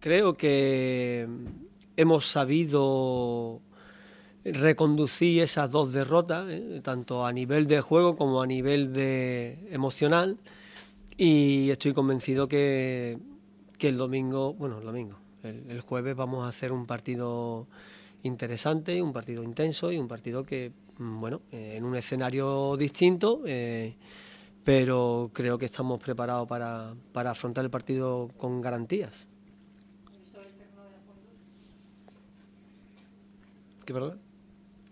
creo que hemos sabido reconducir esas dos derrotas, ¿eh? tanto a nivel de juego como a nivel de emocional, y estoy convencido que, el domingo, bueno, el domingo, el, jueves vamos a hacer un partido interesante, un partido intenso y un partido que, mm, bueno, eh, en un escenario distinto. Eh, pero creo que estamos preparados para afrontar el partido con garantías.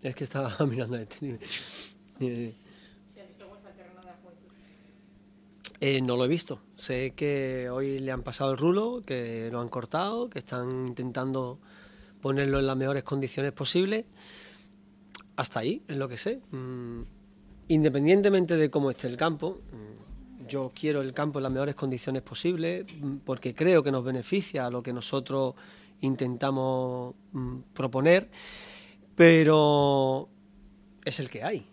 Es que estaba mirando a eh, no lo he visto. Sé que hoy le han pasado el rulo, que lo han cortado, que están intentando ponerlo en las mejores condiciones posibles. Hasta ahí es lo que sé. Mm, independientemente de cómo esté el campo, mm, yo quiero el campo en las mejores condiciones posibles mm, porque creo que nos beneficia a lo que nosotros intentamos proponer pero es el que hay.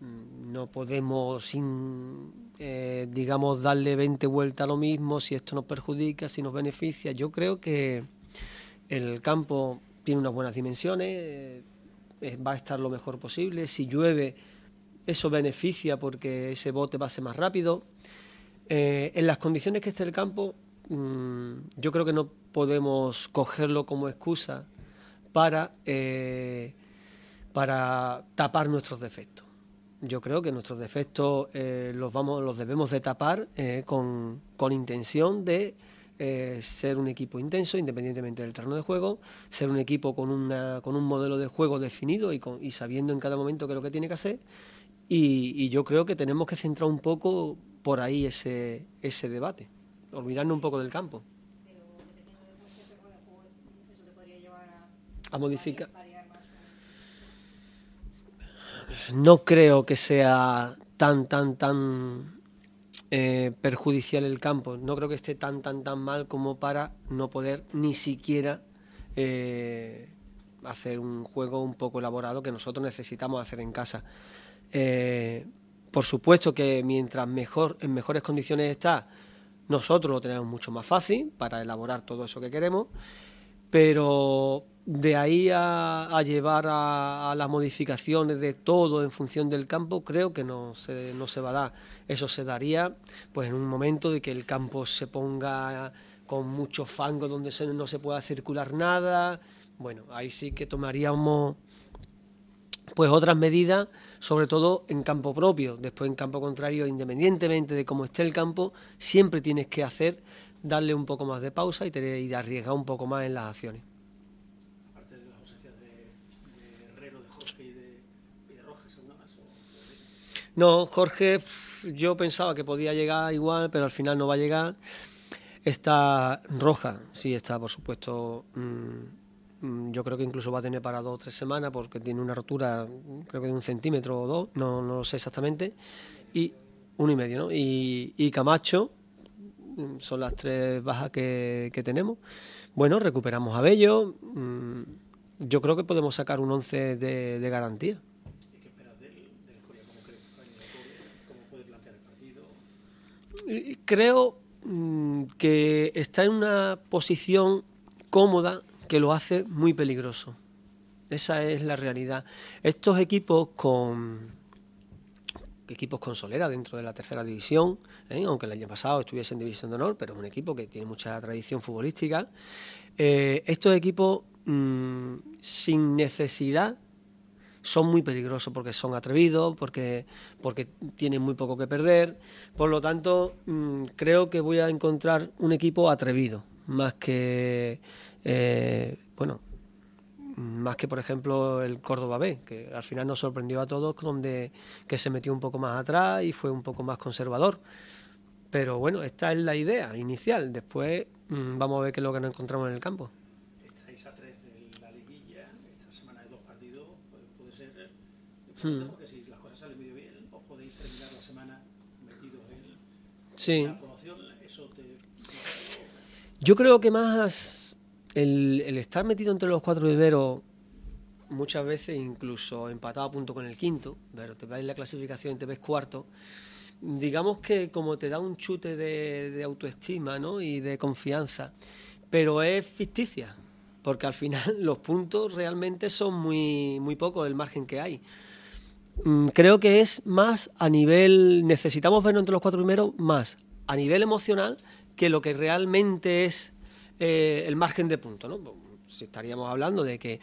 No podemos, sin, eh, digamos, darle 20 vueltas a lo mismo, si esto nos perjudica, si nos beneficia. Yo creo que el campo tiene unas buenas dimensiones, eh, va a estar lo mejor posible. Si llueve, eso beneficia porque ese bote va a ser más rápido. Eh, en las condiciones que esté el campo, mm, yo creo que no podemos cogerlo como excusa para, eh, para tapar nuestros defectos. Yo creo que nuestros defectos eh, los, vamos, los debemos de tapar eh, con, intención de ser un equipo intenso, independientemente del terreno de juego, ser un equipo con, una, con un modelo de juego definido y, sabiendo en cada momento qué es lo que tiene que hacer. Y, yo creo que tenemos que centrar un poco por ahí ese, ese debate, olvidarnos un poco del campo. No creo que sea tan, tan, tan eh, perjudicial el campo. No creo que esté tan, tan, tan mal como para no poder ni siquiera eh, hacer un juego un poco elaborado que nosotros necesitamos hacer en casa. Eh, por supuesto que mientras mejor, en mejores condiciones está, nosotros lo tenemos mucho más fácil para elaborar todo eso que queremos pero de ahí a, llevar a, las modificaciones de todo en función del campo, creo que no se, no se va a dar. Eso se daría pues en un momento de que el campo se ponga con mucho fango donde no se pueda circular nada. Bueno, ahí sí que tomaríamos pues otras medidas, sobre todo en campo propio, después en campo contrario, independientemente de cómo esté el campo, siempre tienes que hacer darle un poco más de pausa y, arriesgar un poco más en las acciones. Aparte de las ausencias de, de Jorge y de, ¿no? no, Jorge, yo pensaba que podía llegar igual, pero al final no va a llegar. Está Roja, sí está, por supuesto. Mm, mm, yo creo que incluso va a tener para dos o tres semanas porque tiene una rotura, creo que de un centímetro o dos, no, lo sé exactamente. Y uno y medio, ¿no? y Camacho, son las tres bajas que, tenemos. Bueno, recuperamos a Bello, mm, yo creo que podemos sacar un 11 de, garantía. ¿Y qué esperas del ¿Cómo puede plantear el partido? Creo mm, que está en una posición cómoda que lo hace muy peligroso. Esa es la realidad. Estos equipos con equipos consolera dentro de la tercera división, ¿eh? aunque el año pasado estuviese en división de honor, pero es un equipo que tiene mucha tradición futbolística. Eh, estos equipos mm, sin necesidad son muy peligrosos porque son atrevidos, porque, porque tienen muy poco que perder. Por lo tanto, mm, creo que voy a encontrar un equipo atrevido, más que, eh, bueno, más que por ejemplo el Córdoba B, que al final nos sorprendió a todos donde que se metió un poco más atrás y fue un poco más conservador. Pero bueno, esta es la idea inicial. Después mm, vamos a ver qué es lo que nos encontramos en el campo. Estáis a tres de la liguilla, esta semana de dos partidos, puede, puede ser, ¿eh? hmm. porque si las cosas salen medio bien, os podéis terminar la semana metidos en, sí. la promoción. Eso te... Yo creo que más el, estar metido entre los cuatro primeros muchas veces incluso empatado a punto con el quinto, pero te ves la clasificación y te ves cuarto, digamos que como te da un chute de, autoestima ¿no? y de confianza, pero es ficticia, porque al final los puntos realmente son muy, muy pocos el margen que hay. Mm, creo que es más a nivel, necesitamos vernos entre los cuatro primeros, más a nivel emocional que lo que realmente es eh, el margen de puntos ¿no? Pues, si estaríamos hablando de que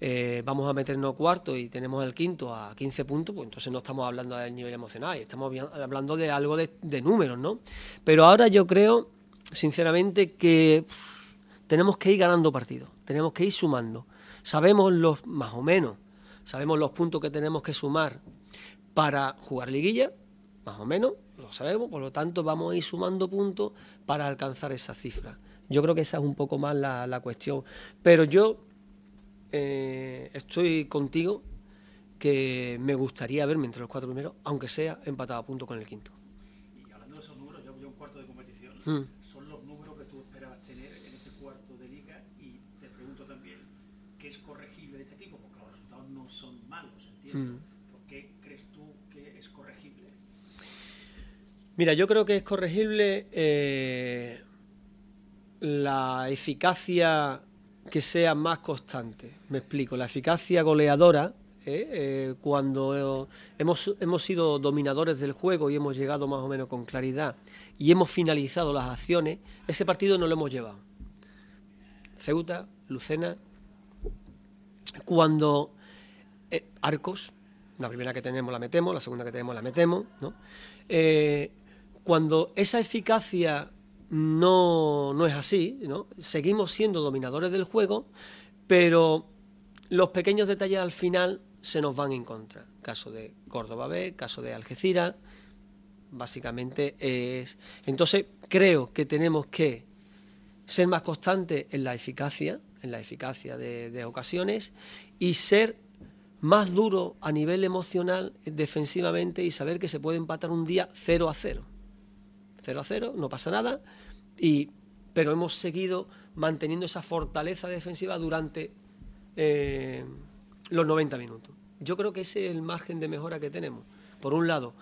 eh, vamos a meternos cuarto y tenemos el quinto a 15 puntos, pues entonces no estamos hablando del nivel emocional, estamos hablando de algo de, números, ¿no? Pero ahora yo creo, sinceramente, que tenemos que ir ganando partidos, tenemos que ir sumando. Sabemos los más o menos, sabemos los puntos que tenemos que sumar para jugar liguilla, más o menos, lo sabemos, por lo tanto vamos a ir sumando puntos para alcanzar esa cifra. Yo creo que esa es un poco más la, la cuestión. Pero yo eh, estoy contigo que me gustaría verme entre los cuatro primeros, aunque sea empatado a punto con el quinto. Y hablando de esos números, yo voy a un cuarto de competición. Hmm. Son los números que tú esperabas tener en este cuarto de liga y te pregunto también qué es corregible de este equipo, porque los resultados no son malos, entiendo. Hmm. ¿Por qué crees tú que es corregible? Mira, yo creo que es corregible eh, la eficacia que sea más constante. Me explico, la eficacia goleadora, ¿eh? Eh, cuando hemos, sido dominadores del juego y hemos llegado más o menos con claridad y hemos finalizado las acciones, ese partido no lo hemos llevado. Ceuta, Lucena, cuando eh, Arcos, la primera que tenemos la metemos, la segunda que tenemos la metemos, ¿no? cuando esa eficacia no, no es así, ¿no? Seguimos siendo dominadores del juego, pero los pequeños detalles al final se nos van en contra. Caso de Córdoba B, caso de Algeciras, básicamente es... Entonces creo que tenemos que ser más constantes en la eficacia, en la eficacia de, ocasiones y ser más duro a nivel emocional defensivamente y saber que se puede empatar un día 0 a 0. 0 a 0, no pasa nada, pero hemos seguido manteniendo esa fortaleza defensiva durante eh, los 90 minutos. Yo creo que ese es el margen de mejora que tenemos. Por un lado,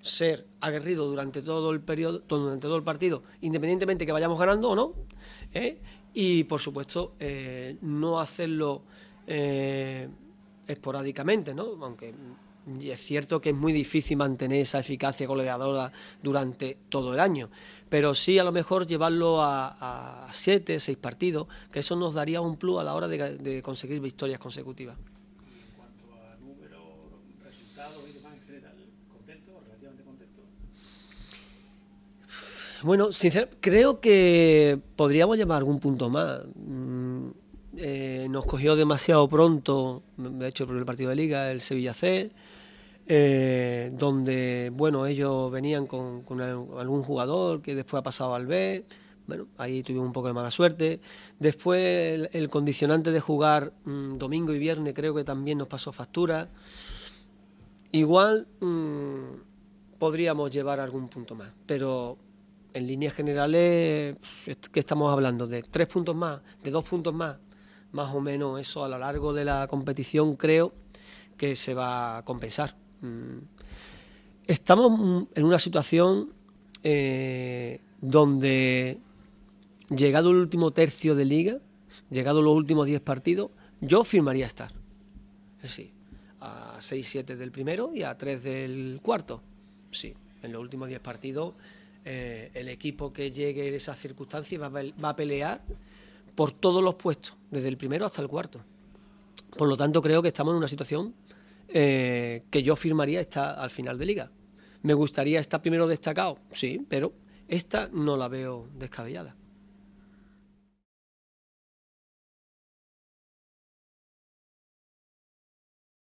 ser aguerrido durante todo el periodo, durante todo el partido, independientemente que vayamos ganando o no, ¿eh? y por supuesto eh, no hacerlo esporádicamente, ¿no? Aunque y es cierto que es muy difícil mantener esa eficacia goleadora durante todo el año, pero sí a lo mejor llevarlo a, siete, seis partidos, que eso nos daría un plus a la hora de, conseguir victorias consecutivas. En cuanto a resultados y demás en general, relativamente Bueno, sincero, creo que podríamos llevar algún punto más. Mm, eh, nos cogió demasiado pronto, de hecho el primer partido de liga, el Sevilla C, eh, donde bueno ellos venían con, algún jugador que después ha pasado al B, bueno, ahí tuvimos un poco de mala suerte. Después el, condicionante de jugar mm, domingo y viernes creo que también nos pasó factura. Igual mm, podríamos llevar algún punto más, pero en líneas generales, ¿qué estamos hablando? ¿De tres puntos más? ¿De dos puntos más? más o menos eso a lo largo de la competición creo que se va a compensar. Mm. Estamos en una situación eh, donde, llegado el último tercio de liga, llegado los últimos 10 partidos, yo firmaría estar. Sí, a 6-7 del primero y a 3 del cuarto. Sí, en los últimos 10 partidos eh, el equipo que llegue en esas circunstancias va va a pelear por todos los puestos, desde el primero hasta el cuarto. Por lo tanto, creo que estamos en una situación eh, que yo firmaría está al final de liga. Me gustaría estar primero destacado, sí, pero esta no la veo descabellada.